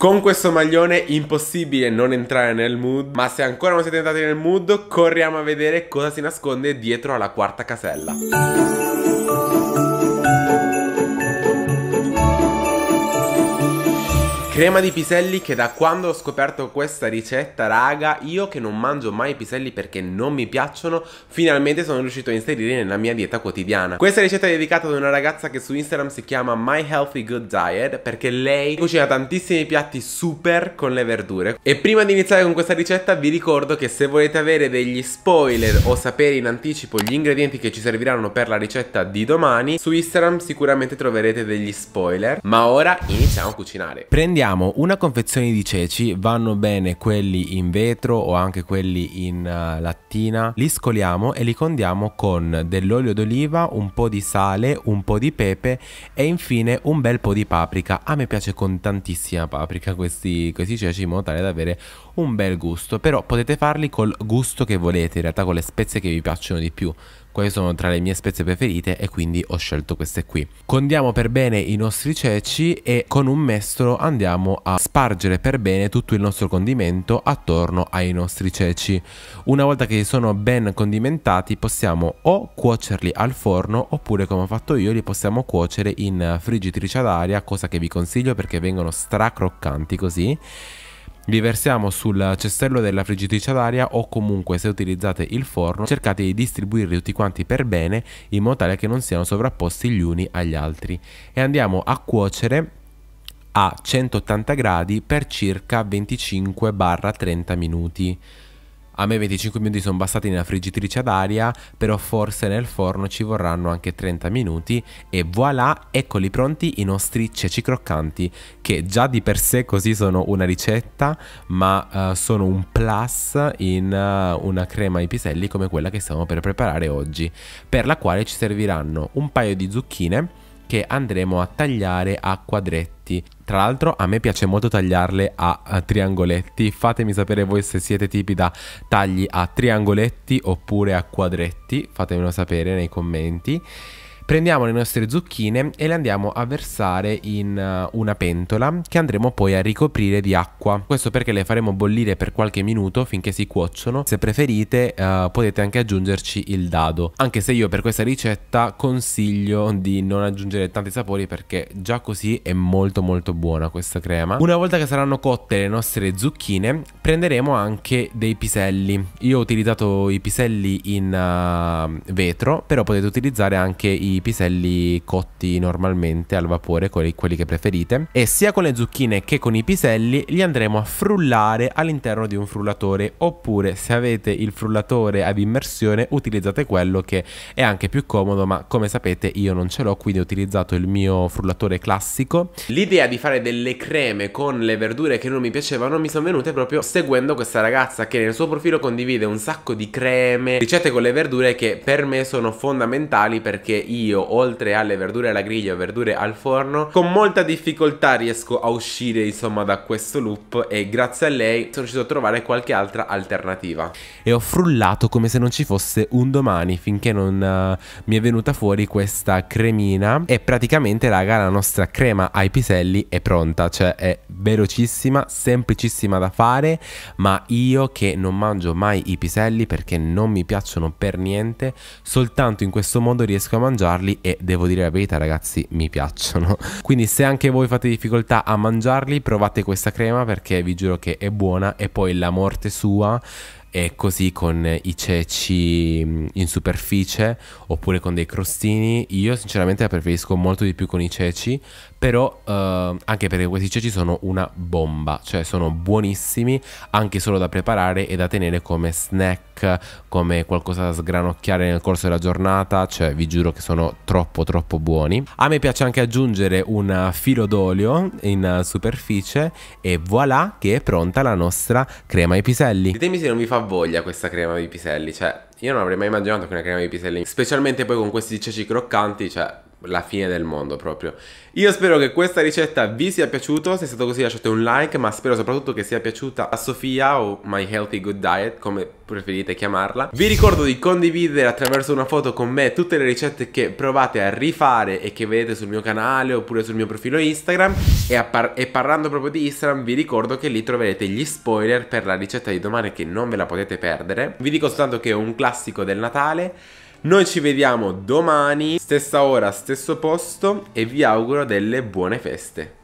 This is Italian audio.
Con questo maglione impossibile non entrare nel mood, ma se ancora non siete entrati nel mood, corriamo a vedere cosa si nasconde dietro alla quarta casella. Crema di piselli che da quando ho scoperto questa ricetta, raga, io che non mangio mai piselli perché non mi piacciono, finalmente sono riuscito a inserire nella mia dieta quotidiana. Questa ricetta è dedicata ad una ragazza che su Instagram si chiama My Healthy Good Diet perché lei cucina tantissimi piatti super con le verdure. E prima di iniziare con questa ricetta vi ricordo che se volete avere degli spoiler o sapere in anticipo gli ingredienti che ci serviranno per la ricetta di domani, su Instagram sicuramente troverete degli spoiler. Ma ora iniziamo a cucinare. Prendiamo abbiamo una confezione di ceci, vanno bene quelli in vetro o anche quelli in eh, lattina, li scoliamo e li condiamo con dell'olio d'oliva, un po' di sale, un po' di pepe e infine un bel po' di paprika. A me piace con tantissima paprika questi, questi ceci in modo tale da avere un bel gusto, però potete farli col gusto che volete, in realtà con le spezie che vi piacciono di più. Queste sono tra le mie spezie preferite e quindi ho scelto queste qui. Condiamo per bene i nostri ceci e con un mestolo andiamo a spargere per bene tutto il nostro condimento attorno ai nostri ceci. Una volta che sono ben condimentati possiamo o cuocerli al forno oppure come ho fatto io li possiamo cuocere in friggitrice ad aria, cosa che vi consiglio perché vengono stracroccanti così li versiamo sul cestello della friggitrice d'aria o comunque se utilizzate il forno cercate di distribuirli tutti quanti per bene in modo tale che non siano sovrapposti gli uni agli altri e andiamo a cuocere a 180 gradi per circa 25-30 minuti. A me 25 minuti sono bastati nella friggitrice ad aria, però forse nel forno ci vorranno anche 30 minuti e voilà, eccoli pronti i nostri ceci croccanti che già di per sé così sono una ricetta, ma uh, sono un plus in uh, una crema ai piselli come quella che stiamo per preparare oggi, per la quale ci serviranno un paio di zucchine che andremo a tagliare a quadretti tra l'altro a me piace molto tagliarle a, a triangoletti, fatemi sapere voi se siete tipi da tagli a triangoletti oppure a quadretti, fatemelo sapere nei commenti. Prendiamo le nostre zucchine e le andiamo a versare in eh, una pentola che andremo poi a ricoprire di acqua. Questo perché le faremo bollire per qualche minuto finché si cuociono. Se preferite eh, potete anche aggiungerci il dado. Anche se io per questa ricetta consiglio di non aggiungere tanti sapori perché già così è molto molto buona questa crema. Una volta che saranno cotte le nostre zucchine prenderemo anche dei piselli. Io ho utilizzato i piselli in uh, vetro però potete utilizzare anche i piselli cotti normalmente al vapore, quelli, quelli che preferite, e sia con le zucchine che con i piselli li andremo a frullare all'interno di un frullatore, oppure se avete il frullatore ad immersione utilizzate quello che è anche più comodo, ma come sapete io non ce l'ho, quindi ho utilizzato il mio frullatore classico. L'idea di fare delle creme con le verdure che non mi piacevano mi sono venute proprio seguendo questa ragazza che nel suo profilo condivide un sacco di creme, ricette con le verdure che per me sono fondamentali perché io io, oltre alle verdure alla griglia, verdure al forno, con molta difficoltà riesco a uscire insomma da questo loop e grazie a lei sono riuscito a trovare qualche altra alternativa. E ho frullato come se non ci fosse un domani finché non uh, mi è venuta fuori questa cremina e praticamente raga la nostra crema ai piselli è pronta, cioè è velocissima, semplicissima da fare, ma io che non mangio mai i piselli perché non mi piacciono per niente, soltanto in questo modo riesco a mangiare mangiarli e devo dire la verità ragazzi mi piacciono. Quindi se anche voi fate difficoltà a mangiarli provate questa crema perché vi giuro che è buona e poi la morte sua e così con i ceci mm, in superficie oppure con dei crostini. Io sinceramente la preferisco molto di più con i ceci, però eh, anche perché questi ceci sono una bomba, cioè sono buonissimi anche solo da preparare e da tenere come snack, come qualcosa da sgranocchiare nel corso della giornata, cioè vi giuro che sono troppo troppo buoni. A me piace anche aggiungere un filo d'olio in superficie e voilà che è pronta la nostra crema ai piselli. Ditemi se non vi fa voglia questa crema di piselli, cioè io non avrei mai immaginato che una crema di piselli, specialmente poi con questi ceci croccanti, cioè la fine del mondo proprio. Io spero che questa ricetta vi sia piaciuta, se è stato così lasciate un like, ma spero soprattutto che sia piaciuta a Sofia o My Healthy Good Diet, come preferite chiamarla. Vi ricordo di condividere attraverso una foto con me tutte le ricette che provate a rifare e che vedete sul mio canale oppure sul mio profilo Instagram e, par e parlando proprio di Instagram vi ricordo che lì troverete gli spoiler per la ricetta di domani che non ve la potete perdere. Vi dico soltanto che è un classico del Natale noi ci vediamo domani, stessa ora, stesso posto e vi auguro delle buone feste.